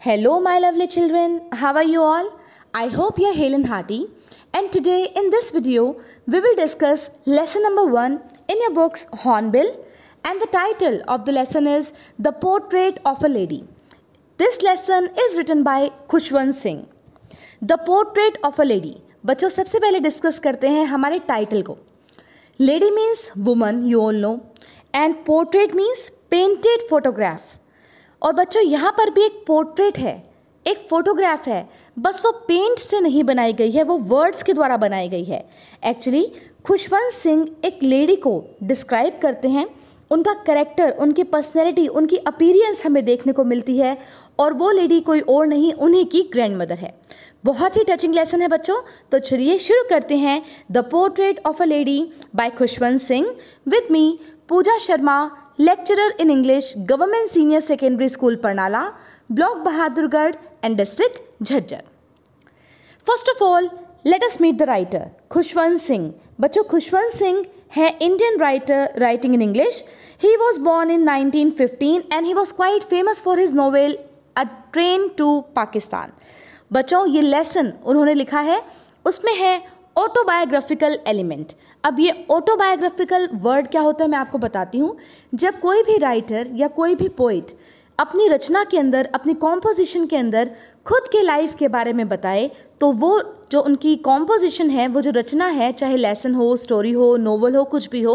Hello, my lovely children. How are you all? I hope you are hale and hearty. And today in this video, we will discuss lesson number 1 in your books Hornbill. And the title of the lesson is The Portrait of a Lady. This lesson is written by Kushwan Singh. The Portrait of a Lady. बच्चों सबसे पहले discuss करते हैं हमारे title को Lady means woman, you all know, and portrait means painted photograph. और बच्चों यहाँ पर भी एक पोर्ट्रेट है एक फ़ोटोग्राफ है बस वो पेंट से नहीं बनाई गई है वो वर्ड्स के द्वारा बनाई गई है एक्चुअली खुशवंत सिंह एक लेडी को डिस्क्राइब करते हैं उनका करेक्टर उनकी पर्सनैलिटी उनकी अपीरियंस हमें देखने को मिलती है और वो लेडी कोई और नहीं उन्हीं की ग्रैंड मदर है बहुत ही टचिंग लेसन है बच्चों तो चलिए शुरू करते हैं the portrait of a lady by Khushwant Singh with me Pooja Sharma lecturer in English, Government Senior Secondary School, Parnala, Block Bahadurgarh and District, Jhajjar. First of all, let us meet the writer, Khushwant Singh. बच्चों खुशवंत सिंह है Indian writer writing in English he was born in 1915 and he was quite famous for his novel a train to Pakistan बच्चों ये lesson उन्होंने लिखा है उसमें है autobiographical element अब ये ऑटोबायोग्राफिकल वर्ड क्या होता है मैं आपको बताती हूँ जब कोई भी राइटर या कोई भी पोइट अपनी रचना के अंदर अपनी कॉम्पोजिशन के अंदर खुद के लाइफ के बारे में बताए तो वो जो उनकी कॉम्पोजिशन है वो जो रचना है चाहे लेसन हो स्टोरी हो नोवेल हो कुछ भी हो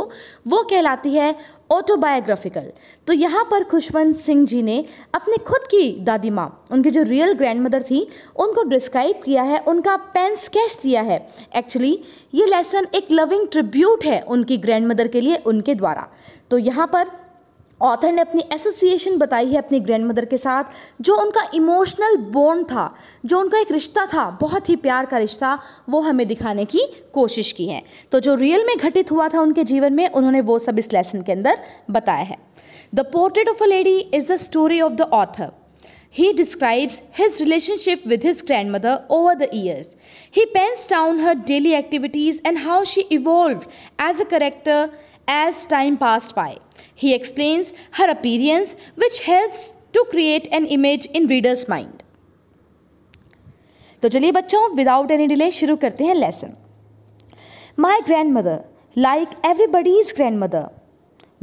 वो कहलाती है ऑटोबायोग्राफिकल तो यहाँ पर खुशवंत सिंह जी ने अपने खुद की दादी माँ उनकी जो रियल ग्रैंड मदर थी उनको डिस्क्राइब किया है उनका पेन स्केच दिया है एक्चुअली ये लेसन एक लविंग ट्रिब्यूट है उनकी ग्रैंड मदर के लिए उनके द्वारा तो यहाँ पर ऑथर ने अपनी एसोसिएशन बताई है अपनी ग्रैंड मदर के साथ जो उनका इमोशनल बॉन्ड था जो उनका एक रिश्ता था बहुत ही प्यार का रिश्ता वो हमें दिखाने की कोशिश की है तो जो रियल में घटित हुआ था उनके जीवन में उन्होंने वो सब इस लेसन के अंदर बताया है the portrait of a lady is the story of the author He describes his relationship with his grandmother over the years. He pens down her daily activities and how she evolved as a character as time passed by. He explains her appearance, which helps to create an image in reader's mind. तो चलिए बच्चों without any delay शुरू करते हैं lesson my grandmother like everybody is grandmother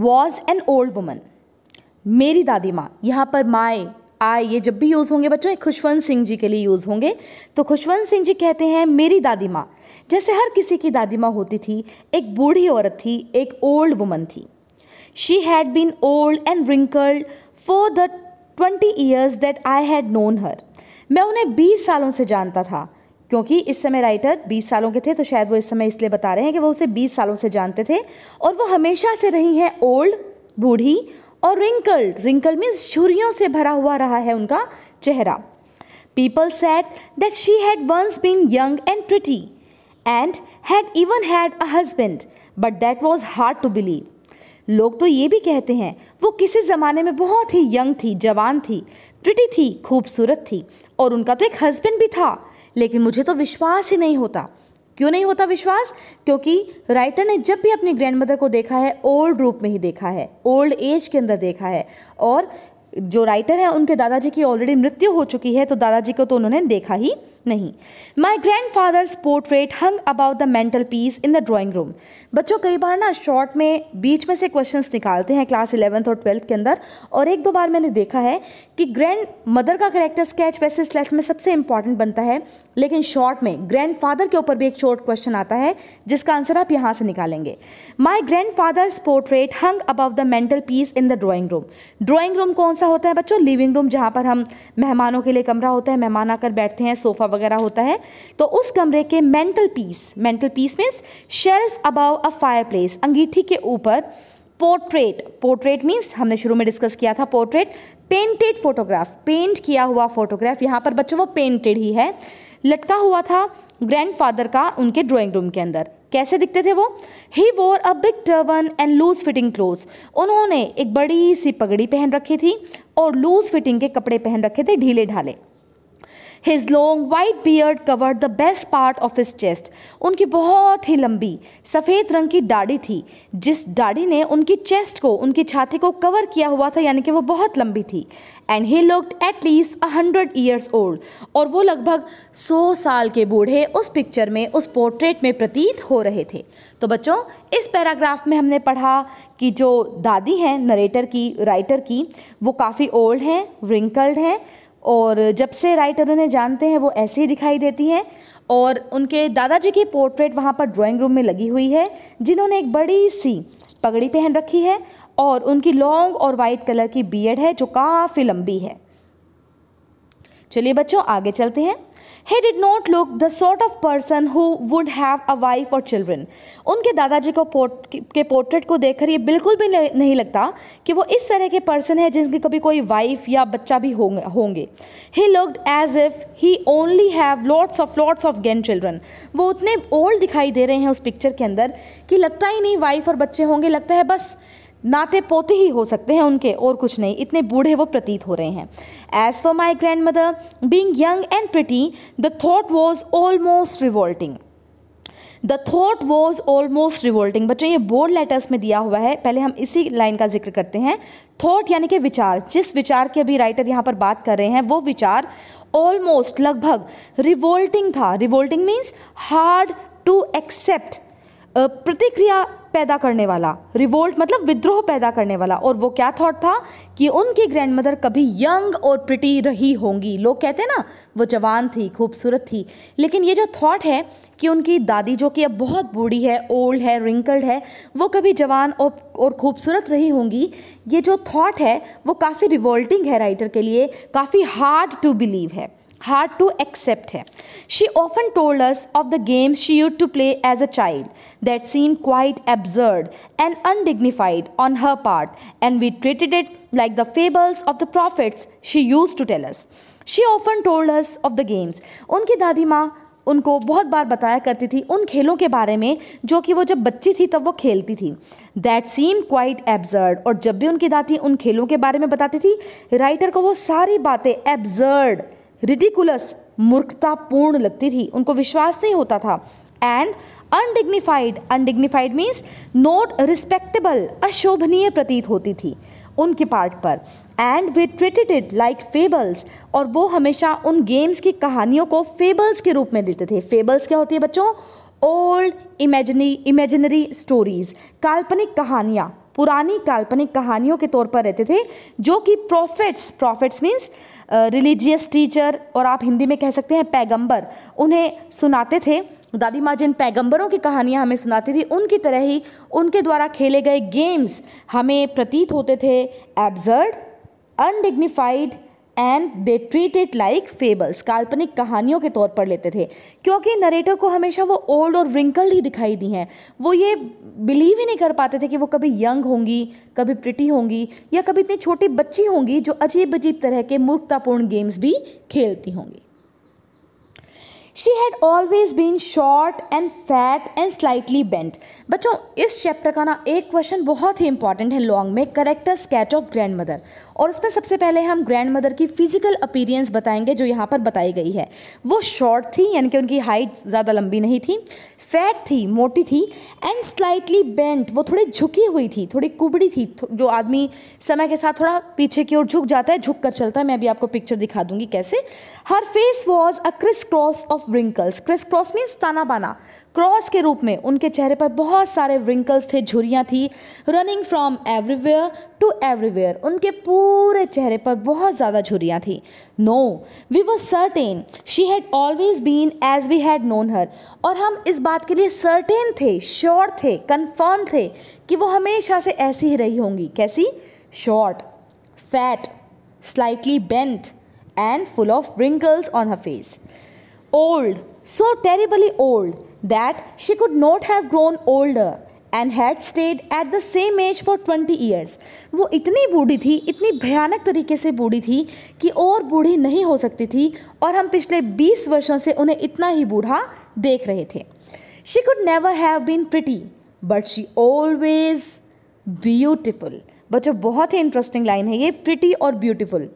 was an old woman मेरी दादी माँ यहाँ पर माए आए ये जब भी यूज़ होंगे बच्चों खुशवंत सिंह जी के लिए यूज़ होंगे तो खुशवंत सिंह जी कहते हैं मेरी दादी माँ जैसे हर किसी की दादी माँ होती थी एक बूढ़ी औरत थी एक ओल्ड वुमन थी She had been old and wrinkled for the twenty years that I had known her मैं उन्हें बीस सालों से जानता था क्योंकि इस समय राइटर 20 सालों के थे तो शायद वो इस समय इसलिए बता रहे हैं कि वो उसे 20 सालों से जानते थे और वो हमेशा से रही हैं ओल्ड बूढ़ी और रिंकल्ड रिंकल मीन्स झुरियों से भरा हुआ रहा है उनका चेहरा people said that she had once been young and pretty and had even had a husband but that was hard to believe लोग तो ये भी कहते हैं वो किसी ज़माने में बहुत ही यंग थी जवान थी प्रिटी थी खूबसूरत थी और उनका तो एक हस्बैंड भी था लेकिन मुझे तो विश्वास ही नहीं होता क्यों नहीं होता विश्वास क्योंकि राइटर ने जब भी अपनी ग्रैंड मदर को देखा है ओल्ड रूप में ही देखा है ओल्ड एज के अंदर देखा है और जो राइटर है उनके दादाजी की ऑलरेडी मृत्यु हो चुकी है तो दादाजी को तो उन्होंने देखा ही नहीं my grandfather's portrait hung about the mantelpiece in the drawing room बच्चों कई बार ना शॉर्ट में बीच में से क्वेश्चन निकालते हैं क्लास इलेवंथ और ट्वेल्थ के अंदर और एक दो बार मैंने देखा है कि ग्रैंड मदर का करेक्टर स्केच वैसे स्लेक्ट में सबसे इंपॉर्टेंट बनता है लेकिन शॉर्ट में ग्रैंड फादर के ऊपर भी एक शॉर्ट क्वेश्चन आता है जिसका आंसर आप यहाँ से निकालेंगे my grandfather's portrait hung about the mantelpiece in the drawing room drawing room कौन सा होता है बच्चों लिविंग रूम जहाँ पर हम मेहमानों के लिए कमरा होता है मेहमान आकर बैठते हैं सोफा वगैरह होता है तो उस कमरे के mantelpiece mantelpiece means shelf above a fireplace अंगीठी के ऊपर पोर्ट्रेट पोर्ट्रेट मीन्स हमने शुरू में डिस्कस किया था पोर्ट्रेट पेंटेड फोटोग्राफ पेंट किया हुआ फोटोग्राफ यहाँ पर बच्चों वो पेंटेड ही है लटका हुआ था ग्रैंडफादर का उनके ड्राइंग रूम के अंदर कैसे दिखते थे वो he wore a big turban and loose fitting cloth उन्होंने एक बड़ी सी पगड़ी पहन रखी थी और लूज फिटिंग के कपड़े पहन रखे थे ढीले ढाले his long white beard covered the best part of his chest उनकी बहुत ही लंबी सफ़ेद रंग की दाढ़ी थी जिस दाढ़ी ने उनकी चेस्ट को उनकी छाती को कवर किया हुआ था यानी कि वो बहुत लंबी थी and he looked at least a hundred years old और वो लगभग सौ साल के बूढ़े उस पिक्चर में उस पोर्ट्रेट में प्रतीत हो रहे थे तो बच्चों इस पैराग्राफ में हमने पढ़ा कि जो दादी हैं नरेटर की राइटर की वो काफ़ी ओल्ड हैं रिंकल्ड हैं और जब से राइटर उन्हें जानते हैं वो ऐसे ही दिखाई देती हैं और उनके दादाजी की पोर्ट्रेट वहाँ पर ड्राइंग रूम में लगी हुई है जिन्होंने एक बड़ी सी पगड़ी पहन रखी है और उनकी लॉन्ग और वाइट कलर की बियड है जो काफ़ी लंबी है चलिए बच्चों आगे चलते हैं he did not look the sort of person who would have a wife और चिल्ड्रन उनके दादाजी को पोर्ट के पोर्ट्रेट को देख कर ये बिल्कुल भी नहीं लगता कि वो इस तरह के पर्सन है जिनकी कभी कोई वाइफ या बच्चा भी होंगे he looked as if he only have lots of lots of grandchildren वो उतने ओल्ड दिखाई दे रहे हैं उस पिक्चर के अंदर कि लगता ही नहीं वाइफ और बच्चे होंगे लगता है बस नाते पोते ही हो सकते हैं उनके और कुछ नहीं इतने बूढ़े वो प्रतीत हो रहे हैं as for my grandmother being young and pretty the thought was almost revolting the thought was almost revolting बच्चों ये बोर्ड लेटर्स में दिया हुआ है पहले हम इसी लाइन का जिक्र करते हैं थॉट यानी कि विचार जिस विचार के अभी राइटर यहाँ पर बात कर रहे हैं वो विचार ऑलमोस्ट लगभग रिवोल्टिंग था revolting means hard to accept प्रतिक्रिया पैदा करने वाला रिवोल्ट मतलब विद्रोह पैदा करने वाला और वो क्या थॉट था कि उनकी ग्रैंड मदर कभी यंग और प्रिटी रही होंगी लोग कहते हैं ना वो जवान थी खूबसूरत थी लेकिन ये जो थॉट है कि उनकी दादी जो कि अब बहुत बूढ़ी है ओल्ड है रिंकल्ड है वो कभी जवान और और खूबसूरत रही होंगी ये जो थॉट है वो काफ़ी रिवोल्टिंग है राइटर के लिए काफ़ी हार्ड टू बिलीव है हार्ड टू एक्सेप्ट है she often told us of the games she used to play as a child that seemed quite absurd and undignified on her part and we treated it like the fables of the prophets she use to tell tales she often told us of the games उनकी दादी माँ उनको बहुत बार बताया करती थी उन खेलों के बारे में जो कि वो जब बच्ची थी तब वो खेलती थी दैट सीम क्वाइट एब्जर्ड और जब भी उनकी दादी उन खेलों के बारे में बताती थी राइटर को वो सारी बातें एब्जर्ड रिडिकुलस मूर्खतापूर्ण लगती थी उनको विश्वास नहीं होता था and undignified undignified means not respectable अशोभनीय प्रतीत होती थी उनके पार्ट पर and they treated it like fables और वो हमेशा उन गेम्स की कहानियों को फेबल्स के रूप में देते थे फेबल्स क्या होती है बच्चों ओल्ड इमेजनी इमेजनरी स्टोरीज़ काल्पनिक कहानियाँ पुरानी काल्पनिक कहानियों के तौर पर रहते थे जो कि prophets prophets means religious teacher और आप हिंदी में कह सकते हैं पैगंबर उन्हें सुनाते थे दादी माँ जिन पैगंबरों की कहानियाँ हमें सुनाती थी उनकी तरह ही उनके द्वारा खेले गए गेम्स हमें प्रतीत होते थे absurd undignified and they treat it like fables काल्पनिक कहानियों के तौर पर लेते थे क्योंकि नरेटर को हमेशा वो ओल्ड और रिंकल्ड ही दिखाई दी हैं वो ये बिलीव ही नहीं कर पाते थे कि वो कभी यंग होंगी कभी प्रिटी होंगी या कभी इतनी छोटी बच्ची होंगी जो अजीब अजीब तरह के मूर्खतापूर्ण गेम्स भी खेलती होंगी she had always been short and fat and slightly bent बच्चों इस चैप्टर का ना एक क्वेश्चन बहुत ही इंपॉर्टेंट है लॉन्ग में character sketch of grandmother और उसमें सबसे पहले हम ग्रैंड मदर की फिजिकल अपीरियंस बताएंगे जो यहाँ पर बताई गई है वो शॉर्ट थी यानी कि उनकी हाइट ज़्यादा लंबी नहीं थी फैट थी मोटी थी एंड स्लाइटली बेंट वो थोड़ी झुकी हुई थी थोड़ी कुबड़ी थी जो आदमी समय के साथ थोड़ा पीछे की ओर झुक जाता है झुक कर चलता है मैं अभी आपको पिक्चर दिखा दूंगी कैसे her face was a criss cross of wrinkles criss cross means ताना बाना क्रॉस के रूप में उनके चेहरे पर बहुत सारे व्रिंकल्स थे झुरियाँ थी running from everywhere to everywhere उनके पूरे चेहरे पर बहुत ज़्यादा झुरियाँ थी no we were certain she had always been as we had known her और हम इस बात के लिए सर्टेन थे श्योर थे कन्फर्म थे कि वो हमेशा से ऐसी ही रही होंगी कैसी short fat slightly bent and full of wrinkles on her face old so terribly old that she could not have grown older and had stayed at the same age for twenty years वो इतनी बूढ़ी थी इतनी भयानक तरीके से बूढ़ी थी कि और बूढ़ी नहीं हो सकती थी और हम पिछले बीस वर्षों से उन्हें इतना ही बूढ़ा देख रहे थे she could never have been pretty but she always beautiful बच्चों बहुत ही इंटरेस्टिंग लाइन है ये प्रिटी और ब्यूटिफुल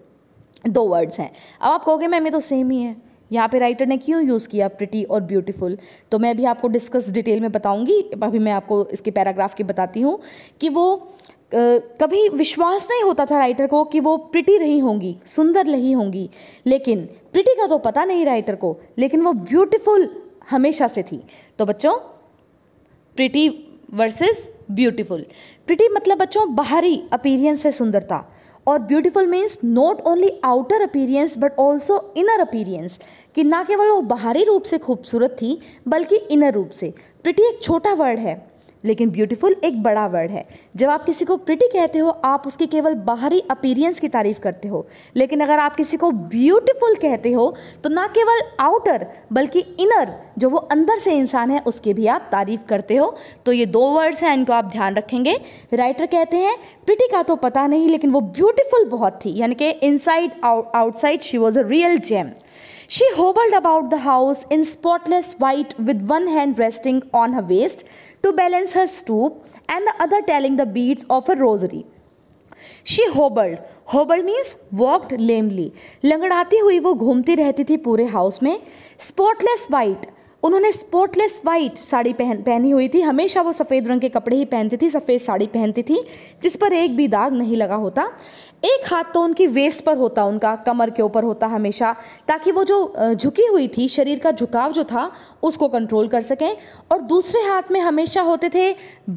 दो वर्ड्स हैं अब आप कहोगे मैम ये तो सेम ही है यहाँ पे राइटर ने क्यों यूज़ किया प्रिटी और ब्यूटीफुल तो मैं अभी आपको डिस्कस डिटेल में बताऊँगी अभी मैं आपको इसके पैराग्राफ के बताती हूँ कि वो कभी विश्वास नहीं होता था राइटर को कि वो प्रिटी रही होंगी सुंदर रही होंगी लेकिन प्रिटी का तो पता नहीं राइटर को लेकिन वो ब्यूटीफुल हमेशा से थी तो बच्चों प्रिटी वर्सेस ब्यूटीफुल प्रिटी मतलब बच्चों बाहरी अपीरियंस है सुंदरता और beautiful means not only outer appearance but also inner appearance कि ना केवल वो बाहरी रूप से खूबसूरत थी बल्कि इनर रूप से प्रिटी एक छोटा वर्ड है लेकिन ब्यूटीफुल एक बड़ा वर्ड है जब आप किसी को प्रिटी कहते हो आप उसकी केवल बाहरी अपीरियंस की तारीफ करते हो लेकिन अगर आप किसी को ब्यूटीफुल कहते हो तो ना केवल आउटर बल्कि इनर जो वो अंदर से इंसान है उसकी भी आप तारीफ करते हो तो ये दो वर्ड्स हैं इनको आप ध्यान रखेंगे राइटर कहते हैं प्रिटी का तो पता नहीं लेकिन वो ब्यूटिफुल बहुत थी यानी कि inside outside she was a real gem She hobbled about the house in spotless white with one hand resting on her waist, to balance her stoop and the other telling the beads of a rosary. she hobbled hobbled means walked lamely लंगड़ाती हुई वो घूमती रहती थी पूरे house में spotless white उन्होंने spotless white sari पहन पहनी हुई थी हमेशा वो सफ़ेद रंग के कपड़े ही पहनती थी सफ़ेद साड़ी पहनती थी जिस पर एक भी दाग नहीं लगा होता एक हाथ तो उनकी वेस्ट पर होता उनका कमर के ऊपर होता हमेशा ताकि वो जो झुकी हुई थी शरीर का झुकाव जो था उसको कंट्रोल कर सकें और दूसरे हाथ में हमेशा होते थे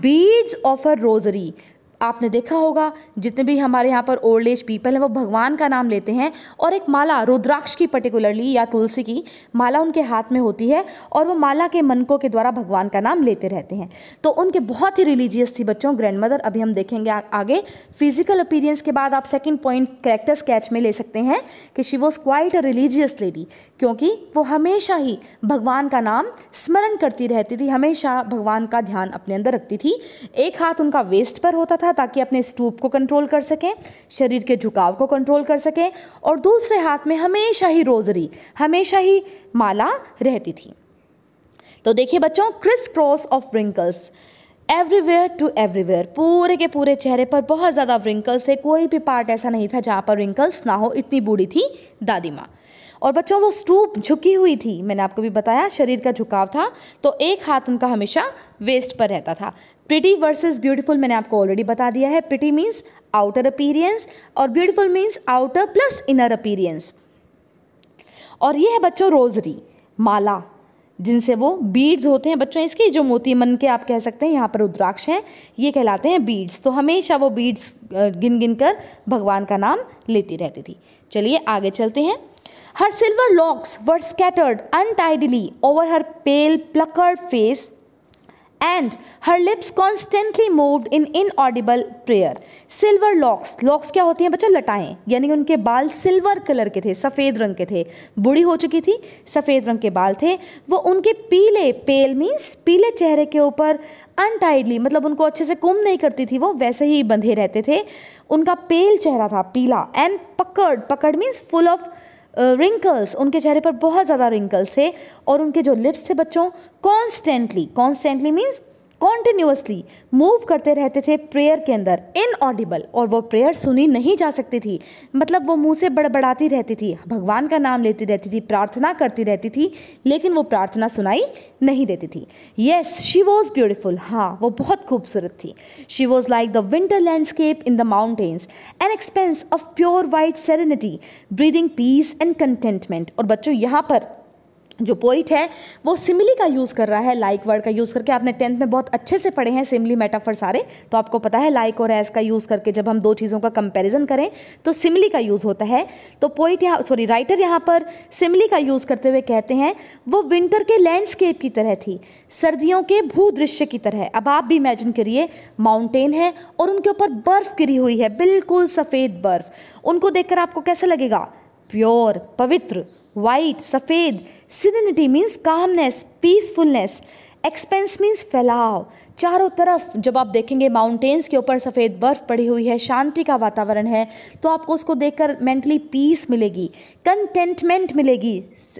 बीड्स ऑफ अ रोज़री आपने देखा होगा जितने भी हमारे यहाँ पर ओल्ड एज पीपल हैं वो भगवान का नाम लेते हैं और एक माला रुद्राक्ष की पर्टिकुलरली या तुलसी की माला उनके हाथ में होती है और वो माला के मनकों के द्वारा भगवान का नाम लेते रहते हैं तो उनके बहुत ही रिलीजियस थी बच्चों ग्रैंड मदर अभी हम देखेंगे आ, आगे फिजिकल अपीरियंस के बाद आप सेकेंड पॉइंट करेक्टर स्केच में ले सकते हैं कि she was quite a religious lady क्योंकि वो हमेशा ही भगवान का नाम स्मरण करती रहती थी हमेशा भगवान का ध्यान अपने अंदर रखती थी एक हाथ उनका वेस्ट पर होता था ताकि अपने स्टूप को कंट्रोल कर सकें शरीर के झुकाव को कंट्रोल कर सकें और दूसरे हाथ में हमेशा ही रोजरी हमेशा ही माला रहती थी तो देखिए बच्चों criss cross of wrinkles everywhere to everywhere पूरे के पूरे चेहरे पर बहुत ज़्यादा रिंकल्स थे कोई भी पार्ट ऐसा नहीं था जहाँ पर रिंकल्स ना हो इतनी बूढ़ी थी दादी माँ और बच्चों वो स्टूप झुकी हुई थी मैंने आपको भी बताया शरीर का झुकाव था तो एक हाथ उनका हमेशा वेस्ट पर रहता था प्रिटी वर्सेस ब्यूटीफुल मैंने आपको ऑलरेडी बता दिया है प्रिटी मीन्स आउटर अपीरियंस और beautiful means outer plus inner appearance और ये है बच्चों रोजरी माला जिनसे वो बीड्स होते हैं बच्चों इसके जो मोती मन के आप कह सकते हैं यहाँ पर रुद्राक्ष हैं ये कहलाते हैं बीड्स तो हमेशा वो बीड्स गिन गिन कर भगवान का नाम लेती रहती थी चलिए आगे चलते हैं Her silver locks were scattered untidily over her pale, puckered face, and her lips constantly moved in inaudible prayer. Silver locks, locks क्या होती हैं बच्चों लटाएं यानी उनके बाल सिल्वर कलर के थे सफ़ेद रंग के थे बूढ़ी हो चुकी थी सफ़ेद रंग के बाल थे वो उनके पीले पेल मीन्स पीले चेहरे के ऊपर अनटाइडली मतलब उनको अच्छे से कुम नहीं करती थी वो वैसे ही बंधे रहते थे उनका पेल चेहरा था पीला एंड पकड़ पकड़ मीन्स फुल ऑफ़ रिंकल्स उनके चेहरे पर बहुत ज़्यादा रिंकल्स थे और उनके जो लिप्स थे बच्चों constantly constantly means continuously move करते रहते थे प्रेयर के अंदर इनऑडिबल और वो प्रेयर सुनी नहीं जा सकती थी मतलब वो मुंह से बड़बड़ाती रहती थी भगवान का नाम लेती रहती थी प्रार्थना करती रहती थी लेकिन वो प्रार्थना सुनाई नहीं देती थी येस शी वॉज ब्यूटिफुल हाँ वो बहुत खूबसूरत थी she was like the winter landscape in the mountains an expanse of pure white serenity breathing peace and contentment और बच्चों यहाँ पर जो पोइट है वो सिमिली का यूज़ कर रहा है लाइक वर्ड का यूज़ करके आपने टेंथ में बहुत अच्छे से पढ़े हैं सिमिली मेटाफर सारे तो आपको पता है लाइक और एस का यूज़ करके जब हम दो चीज़ों का कंपैरिजन करें तो सिमिली का यूज़ होता है तो पोइट यहाँ सॉरी राइटर यहाँ पर सिमिली का यूज़ करते हुए कहते हैं वो विंटर के लैंडस्केप की तरह थी सर्दियों के भू दृश्य की तरह अब आप भी इमेजिन करिए माउंटेन है और उनके ऊपर बर्फ़ गिरी हुई है बिल्कुल सफ़ेद बर्फ़ उनको देख आपको कैसा लगेगा प्योर पवित्र वाइट सफ़ेद serenity means calmness peacefulness expanse means फैलाव चारों तरफ जब आप देखेंगे माउंटेन्स के ऊपर सफ़ेद बर्फ़ पड़ी हुई है शांति का वातावरण है तो आपको उसको देखकर मेंटली पीस मिलेगी कंटेंटमेंट मिलेगी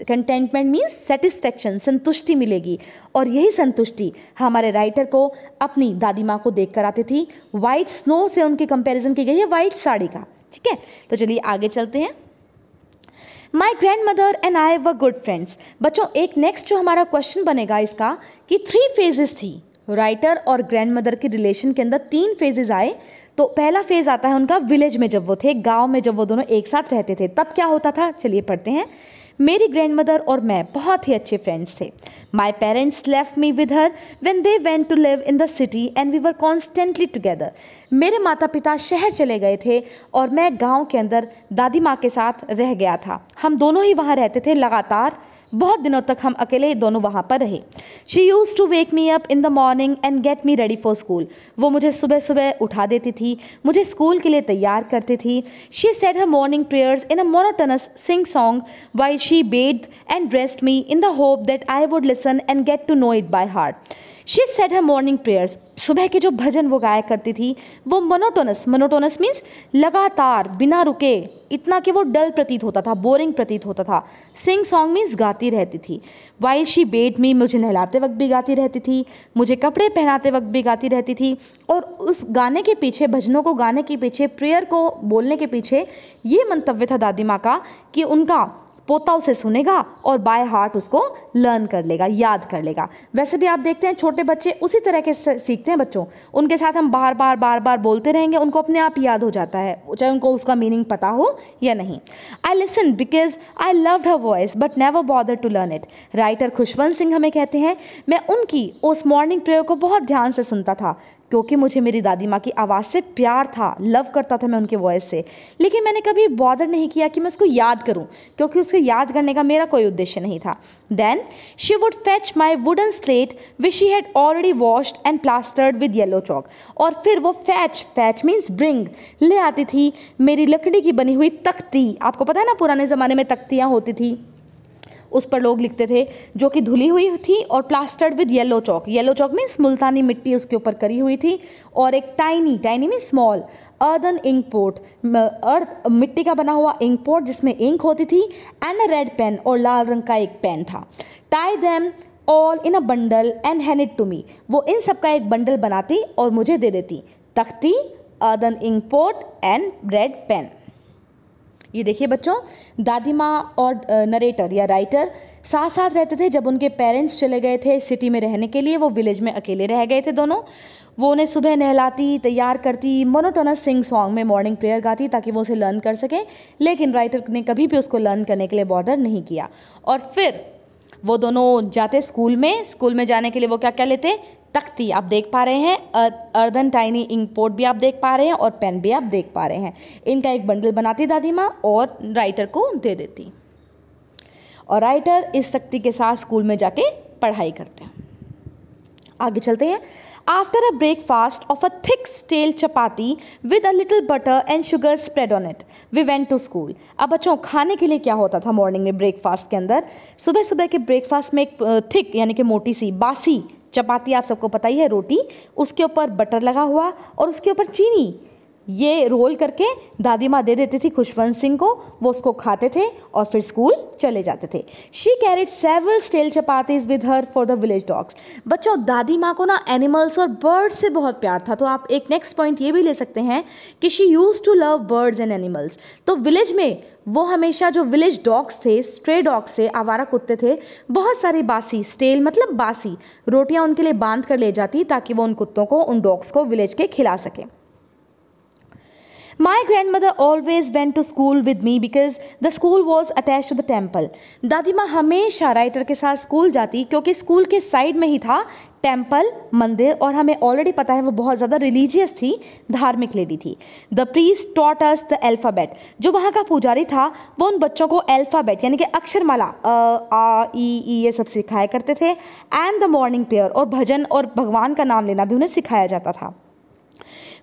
कंटेंटमेंट मीन्स सेटिस्फेक्शन संतुष्टि मिलेगी और यही संतुष्टि हमारे राइटर को अपनी दादी माँ को देख कर आती थी वाइट स्नो से उनकी कंपेरिजन की गई है वाइट साड़ी का ठीक है तो चलिए आगे चलते हैं my grandmother and I were good friends बच्चों एक नेक्स्ट जो हमारा क्वेश्चन बनेगा इसका कि थ्री फेजेस थी राइटर और ग्रैंड मदर के रिलेशन के अंदर तीन फेजेज आए तो पहला फेज आता है उनका विलेज में जब वो थे गांव में जब वो दोनों एक साथ रहते थे तब क्या होता था चलिए पढ़ते हैं मेरी ग्रैंड मदर और मैं बहुत ही अच्छे फ्रेंड्स थे my parents left me with her when they went to live in the city and we were constantly together मेरे माता पिता शहर चले गए थे और मैं गाँव के अंदर दादी माँ के साथ रह गया था हम दोनों ही वहाँ रहते थे लगातार बहुत दिनों तक हम अकेले दोनों वहाँ पर रहे she used to wake me up in the morning and get me ready for school वो मुझे सुबह सुबह उठा देती थी मुझे स्कूल के लिए तैयार करती थी she said her morning prayers in a monotonous sing song while she bathed and dressed me in the hope that I would listen and get to know it by heart she said her morning prayers सुबह के जो भजन वो गाया करती थी वो monotonous monotonous means लगातार बिना रुके इतना कि वो डल प्रतीत होता था बोरिंग प्रतीत होता था सिंग सॉन्ग मीन्स गाती रहती थी वाइल शी बेट मी मुझे नहलाते वक्त भी गाती रहती थी मुझे कपड़े पहनाते वक्त भी गाती रहती थी और उस गाने के पीछे भजनों को गाने के पीछे प्रेयर को बोलने के पीछे ये मंतव्य था दादी माँ का कि उनका पोता उसे सुनेगा और बाय हार्ट उसको लर्न कर लेगा याद कर लेगा वैसे भी आप देखते हैं छोटे बच्चे उसी तरह के सीखते हैं बच्चों उनके साथ हम बार बार बार बार बोलते रहेंगे उनको अपने आप याद हो जाता है चाहे उनको उसका मीनिंग पता हो या नहीं I listen because I love her voice but never bother to learn it writer Khushwant Singh हमें कहते हैं मैं उनकी उस मॉर्निंग प्रेयर को बहुत ध्यान से सुनता था क्योंकि मुझे मेरी दादी माँ की आवाज़ से प्यार था लव करता था मैं उनके वॉइस से लेकिन मैंने कभी बॉदर नहीं किया कि मैं उसको याद करूँ क्योंकि उसको याद करने का मेरा कोई उद्देश्य नहीं था then she would fetch my wooden slate which she had already washed and plastered with yellow chalk और फिर वो फैच फैच मीन्स ब्रिंग ले आती थी मेरी लकड़ी की बनी हुई तख्ती आपको पता है ना पुराने ज़माने में तख्तियाँ होती थी उस पर लोग लिखते थे जो कि धुली हुई थी और plastered with yellow chalk yellow chalk means मुल्तानी मिट्टी उसके ऊपर करी हुई थी और एक tiny tiny mean small earthen ink pot earth मिट्टी का बना हुआ इंक पोर्ट जिसमें इंक होती थी एंड अ रेड पेन और लाल रंग का एक पेन था tied them all in a bundle and handed it to me वो इन सब का एक बंडल बनाती और मुझे दे देती तख्ती earthen ink pot and red pen ये देखिए बच्चों दादी माँ और नरेटर या राइटर साथ साथ रहते थे जब उनके पेरेंट्स चले गए थे सिटी में रहने के लिए वो विलेज में अकेले रह गए थे दोनों वो उन्हें सुबह नहलाती तैयार करती मोनोटोनस सिंग सॉन्ग में मॉर्निंग प्रेयर गाती ताकि वो उसे लर्न कर सकें लेकिन राइटर ने कभी भी उसको लर्न करने के लिए बॉर्डर नहीं किया और फिर वो दोनों जाते स्कूल में स्कूल में जाने के लिए वो क्या क्या लेते तख्ती आप देख पा रहे हैं अर्दन टाइनी इंक पोर्ट भी आप देख पा रहे हैं और पेन भी आप देख पा रहे हैं इनका एक बंडल बनाती दादी माँ और राइटर को दे देती और राइटर इस तख्ती के साथ स्कूल में जाके पढ़ाई करते हैं आगे चलते हैं after a breakfast of a thick stale chapati with a little butter and sugar spread on it we went to school अब बच्चों खाने के लिए क्या होता था मॉर्निंग में ब्रेकफास्ट के अंदर सुबह सुबह के ब्रेकफास्ट में एक थिक यानी कि मोटी सी बासी चपाती आप सबको पता ही है रोटी उसके ऊपर बटर लगा हुआ और उसके ऊपर चीनी ये रोल करके दादी माँ दे देती थी खुशवंत सिंह को वो उसको खाते थे और फिर स्कूल चले जाते थे she carried several stale chapatis with her for the village dogs बच्चों दादी माँ को ना एनिमल्स और बर्ड्स से बहुत प्यार था तो आप एक नेक्स्ट पॉइंट ये भी ले सकते हैं कि she used to love birds and animals तो विलेज में वो हमेशा जो विलेज डॉग्स थे स्ट्रे डॉग्स थे आवारा कुत्ते थे बहुत सारे बासी स्टेल मतलब बासी रोटियां उनके लिए बांध कर ले जाती ताकि वो उन कुत्तों को उन डॉग्स को विलेज के खिला सकें My grandmother always went to school with me because the school was attached to the temple. दादी माँ हमेशा राइटर के साथ स्कूल जाती क्योंकि स्कूल के साइड में ही था टेम्पल मंदिर और हमें ऑलरेडी पता है वो बहुत ज़्यादा रिलीजियस थी धार्मिक लेडी थी the priest taught the alphabet जो वहाँ का पुजारी था वो उन बच्चों को एल्फ़ाबेट यानी कि अक्षरमाला आ ई ई ये सब सिखाया करते थे एंड द मॉर्निंग पेयर और भजन और भगवान का नाम लेना भी उन्हें सिखाया जाता था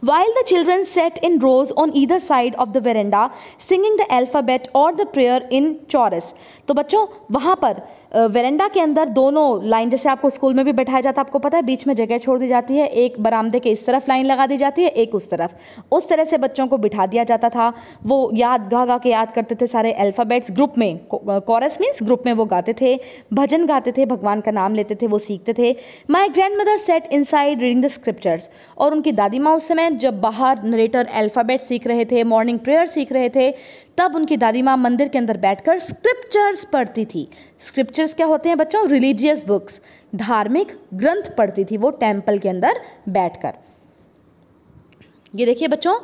while the children sat in rows on either side of the veranda singing the alphabet or the prayer in chorus. तो बच्चों वहाँ पर वेरेंडा के अंदर दोनों लाइन जैसे आपको स्कूल में भी बैठाया जाता है आपको पता है बीच में जगह छोड़ दी जाती है एक बरामदे के इस तरफ लाइन लगा दी जाती है एक उस तरफ उस तरह से बच्चों को बिठा दिया जाता था वो याद गा गा के याद करते थे सारे अल्फ़ाबेट्स ग्रुप में कॉरस मीन्स ग्रुप में वो गाते थे भजन गाते थे भगवान का नाम लेते थे वो सीखते थे my grandmother sat inside reading the scriptures और उनकी दादी माँ उस समय जब बाहर नरेटर अल्फ़ाबेट सीख रहे थे मॉर्निंग प्रेयर सीख रहे थे तब उनकी दादी माँ मंदिर के अंदर बैठकर स्क्रिप्चर्स पढ़ती थी स्क्रिप्चर्स क्या होते हैं बच्चों रिलीजियस बुक्स धार्मिक ग्रंथ पढ़ती थी वो टेम्पल के अंदर बैठकर ये देखिए बच्चों